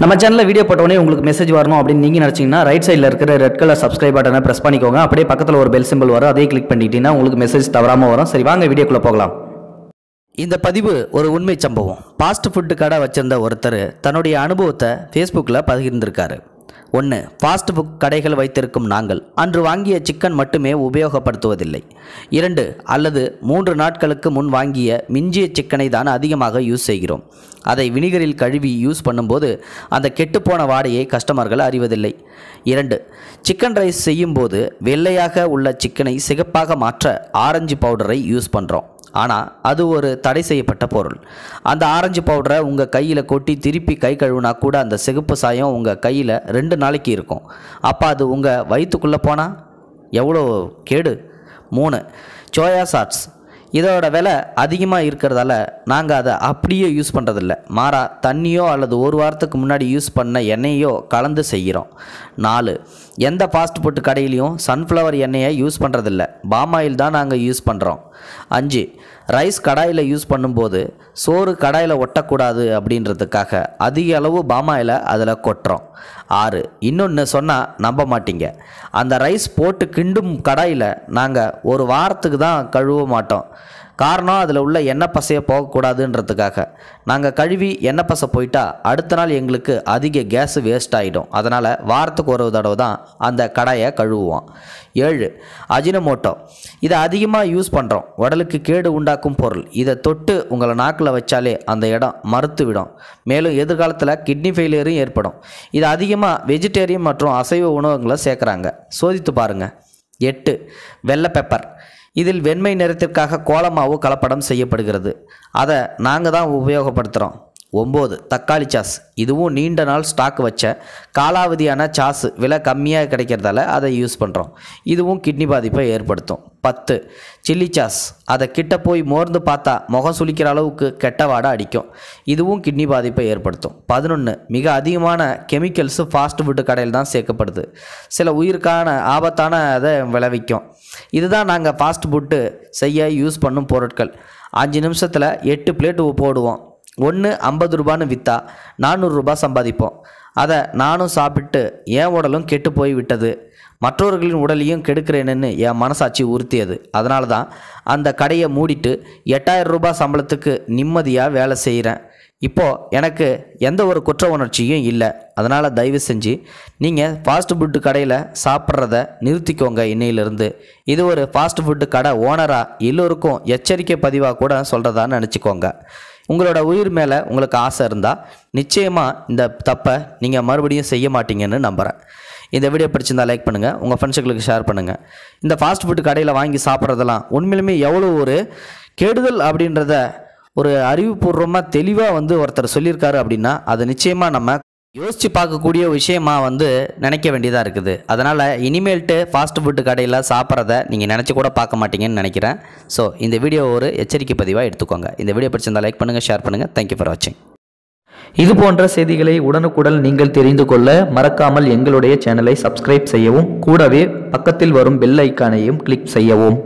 நம்ம சேனலில் வீடியோ போட்டோடனே உங்களுக்கு மெசேஜ் வரணும் அப்படின்னு நீங்கள் நினச்சிங்கன்னா ரைட் சைடில் இருக்கிற ரெட் கலர் சப்ஸ்கிரைப் பட்டனை ப்ரெஸ் பண்ணிக்கோங்க அப்படியே பக்கத்தில் ஒரு பெல் சிம்பிள் வரும் அதே கிளிக் பண்ணிட்டீங்கன்னா உங்களுக்கு மெசேஜ் தவறாமல் வரும் சரி வாங்க வீடியோக்குள்ளே போகலாம் இந்த பதிவு ஒரு உண்மை சம்பவம் ஃபாஸ்ட் ஃபுட்டு கடை வச்சிருந்த ஒருத்தர் தன்னுடைய அனுபவத்தை ஃபேஸ்புக்கில் பகிர்ந்திருக்காரு ஒன்று ஃபாஸ்ட் புக் கடைகள் வைத்திருக்கும் நாங்கள் அன்று வாங்கிய சிக்கன் மட்டுமே உபயோகப்படுத்துவதில்லை இரண்டு அல்லது மூன்று நாட்களுக்கு முன் வாங்கிய மிஞ்சிய சிக்கனை தான் அதிகமாக யூஸ் செய்கிறோம் அதை வினிகரில் கழுவி யூஸ் பண்ணும்போது அந்த கெட்டுப்போன வாடையை கஸ்டமர்கள் அறிவதில்லை இரண்டு சிக்கன் ரைஸ் செய்யும்போது வெள்ளையாக உள்ள சிக்கனை சிகப்பாக மாற்ற ஆரஞ்சு பவுடரை யூஸ் பண்ணுறோம் ஆனால் அது ஒரு தடை செய்யப்பட்ட பொருள் அந்த ஆரஞ்சு பவுடரை உங்கள் கையில் கொட்டி திருப்பி கை கழுவுனா கூட அந்த சிகப்பு சாயம் உங்கள் கையில் ரெண்டு நாளைக்கு இருக்கும் அப்போ அது உங்கள் வயிற்றுக்குள்ளே போனால் எவ்வளோ கேடு மூணு சோயா சாட்ஸ் இதோட விலை அதிகமாக இருக்கிறதால நாங்கள் அதை அப்படியே யூஸ் பண்ணுறதில்ல மாறா தண்ணியோ அல்லது ஒரு வாரத்துக்கு முன்னாடி யூஸ் பண்ண எண்ணெயோ கலந்து செய்கிறோம் நாலு எந்த ஃபாஸ்ட் ஃபுட்டு கடையிலையும் சன்ஃப்ளவர் எண்ணெயை யூஸ் பண்ணுறதில்ல பாம் ஆயில் தான் நாங்கள் யூஸ் பண்ணுறோம் அஞ்சு ரைஸ் கடாயில் யூஸ் பண்ணும்போது சோறு கடாயில் ஒட்டக்கூடாது அப்படின்றதுக்காக அதிக அளவு பாமாயில் அதில் கொட்டுறோம் ஆறு இன்னொன்று சொன்னால் நம்ப மாட்டீங்க அந்த ரைஸ் போட்டு கிண்டும் கடாயில் நாங்கள் ஒரு வாரத்துக்கு தான் கழுவ மாட்டோம் காரணம் அதில் உள்ள எண்ணெய் பசையை போகக்கூடாதுன்றதுக்காக நாங்கள் கழுவி எண்ணெய் பசை போயிட்டா அடுத்த நாள் எங்களுக்கு அதிக கேஸ் வேஸ்ட் ஆகிடும் அதனால் வாரத்துக்கு ஒரு தடவை தான் அந்த கடாயை கழுவுவோம் ஏழு அஜினமோட்டோ இதை அதிகமாக யூஸ் பண்ணுறோம் உடலுக்கு கேடு உண்டாக்கும் பொருள் இதை தொட்டு உங்களை நாக்கில் வச்சாலே அந்த இடம் மறுத்து விடும் மேலும் எதிர்காலத்தில் கிட்னி ஃபெயிலியரும் ஏற்படும் இது அதிகமாக வெஜிடேரியன் மற்றும் அசைவ உணவுகளை சேர்க்குறாங்க சோதித்து பாருங்கள் எட்டு வெள்ளை பெப்பர் இதில் வெண்மை நிறத்திற்காக கோலமாவு கலப்படம் செய்யப்படுகிறது அதை நாங்கள் தான் உபயோகப்படுத்துகிறோம் ஒம்பது தக்காளி சாஸ் இதுவும் நீண்ட நாள் ஸ்டாக் வச்ச காலாவதியான சாஸ் விலை கம்மியாக கிடைக்கிறதால அதை யூஸ் பண்ணுறோம் இதுவும் கிட்னி பாதிப்பை ஏற்படுத்தும் பத்து சில்லி சாஸ் அதை கிட்ட போய் மோர்ந்து பார்த்தா முகம் சுளிக்கிற அளவுக்கு கெட்ட வாடை அடிக்கும் இதுவும் கிட்னி பாதிப்பை ஏற்படுத்தும் பதினொன்று மிக அதிகமான கெமிக்கல்ஸு ஃபாஸ்ட் ஃபுட்டு கடையில் தான் சேர்க்கப்படுது சில உயிருக்கான ஆபத்தான அதை விளைவிக்கும் இதுதான் நாங்கள் ஃபாஸ்ட் ஃபுட்டு செய்ய யூஸ் பண்ணும் பொருட்கள் அஞ்சு நிமிஷத்தில் எட்டு பிளேட் போடுவோம் ஒன்று ஐம்பது ரூபான்னு விற்றா நானூறுரூபா சம்பாதிப்போம் அதை நானும் சாப்பிட்டு என் உடலும் கெட்டு போய் விட்டது மற்றவர்களின் உடலையும் கெடுக்கிறேன்னு என் மனசாட்சி உறுத்தியது அதனால தான் அந்த கடையை மூடிட்டு எட்டாயிரம் ரூபாய் சம்பளத்துக்கு நிம்மதியாக வேலை செய்கிறேன் இப்போது எனக்கு எந்த ஒரு குற்ற உணர்ச்சியும் இல்லை அதனால் தயவு செஞ்சு நீங்கள் ஃபாஸ்ட் ஃபுட்டு கடையில் சாப்பிட்றத நிறுத்திக்கோங்க இன்னையிலிருந்து இது ஒரு ஃபாஸ்ட் ஃபுட்டு கடை ஓனராக எல்லோருக்கும் எச்சரிக்கை பதிவாக கூட சொல்கிறதா நினச்சிக்கோங்க உங்களோட உயிர் மேலே உங்களுக்கு ஆசை இருந்தால் நிச்சயமாக இந்த தப்பை நீங்கள் மறுபடியும் செய்ய மாட்டீங்கன்னு நம்புகிறேன் இந்த வீடியோ பிடிச்சிருந்தால் லைக் பண்ணுங்கள் உங்கள் ஃப்ரெண்ட்ஸுகளுக்கு ஷேர் பண்ணுங்கள் இந்த ஃபாஸ்ட் ஃபுட்டு கடையில் வாங்கி சாப்பிட்றதெல்லாம் உண்மையிலுமே எவ்வளோ ஒரு கெடுதல் அப்படின்றத ஒரு அறிவுபூர்வமாக தெளிவாக வந்து ஒருத்தர் சொல்லியிருக்காரு அப்படின்னா அதை நிச்சயமாக நம்ம யோசித்து பார்க்கக்கூடிய விஷயமா வந்து நினைக்க வேண்டியதாக இருக்குது அதனால் இனிமேல்ட்டு ஃபாஸ்ட் ஃபுட்டு கடையில் சாப்பிட்றத நீங்கள் நினச்சி கூட பார்க்க மாட்டீங்கன்னு நினைக்கிறேன் ஸோ இந்த வீடியோ ஒரு எச்சரிக்கை பதிவாக எடுத்துக்கோங்க இந்த வீடியோ பிடிச்சிருந்தால் லைக் பண்ணுங்கள் ஷேர் பண்ணுங்கள் தேங்க்யூ ஃபார் வாட்சிங் இது போன்ற செய்திகளை உடனுக்குடன் நீங்கள் தெரிந்து கொள்ள மறக்காமல் எங்களுடைய சேனலை சப்ஸ்கிரைப் செய்யவும் கூடவே பக்கத்தில் வரும் பெல் ஐக்கானையும் கிளிக் செய்யவும்